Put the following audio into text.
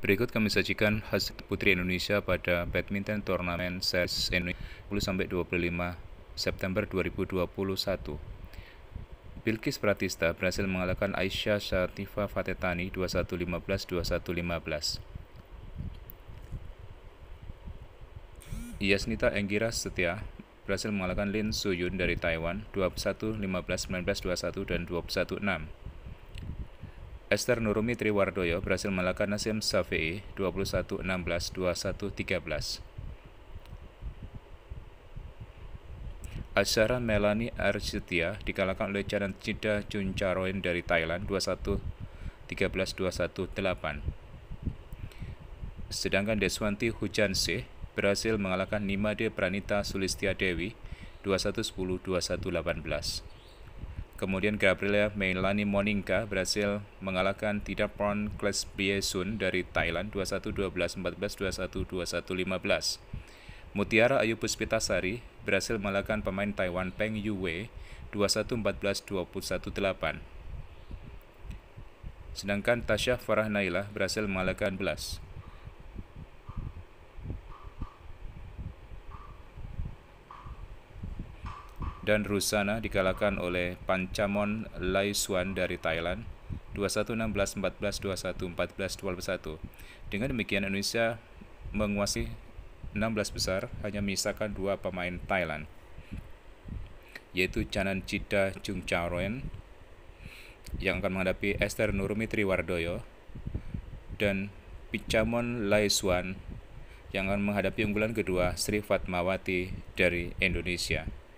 Berikut kami sajikan hasil Putri Indonesia pada Badminton Turnamen Series Indonesia 10-25 September 2021. Bilkis Pratista berhasil mengalahkan Aisyah Shatifa Fatetani 21-15-21-15. Yasnita Enggira Setia berhasil mengalahkan Lin Suyun dari Taiwan 21-15, 19-21, dan 21-6. Esther Nurumi Triwardoyo berhasil melakukan Nasim Safi 21-16, 21-13. Asyara Melani Arsitya dikalahkan oleh Janan Cida Juncaroen dari Thailand 21-13, 21-8. Sedangkan Deswanti Hujansih berhasil mengalahkan Nimade Pranita Sulistia Dewi 21-10, 21-18. Kemudian Gabriela Melani Moninka berhasil mengalahkan Tida Porn Klesbiesun dari Thailand 21-12, 14-21, 21-15. Mutiara Ayu Puspitasari berhasil mengalahkan pemain Taiwan Peng Yue 21-14, 21-8. Sedangkan Tasya Farah Nailah berhasil mengalahkan Blas dan Rusana dikalahkan oleh Pancamon Lai Suan dari Thailand 21 16 14 21 14 12 1. Dengan demikian Indonesia menguasai 16 besar hanya menyisakan dua pemain Thailand yaitu Canan Cita Chung Charoen yang akan menghadapi Esther Nurmi Triwardoyo dan Pichamon Lai Suan yang akan menghadapi unggulan kedua Sri Fatmawati dari Indonesia.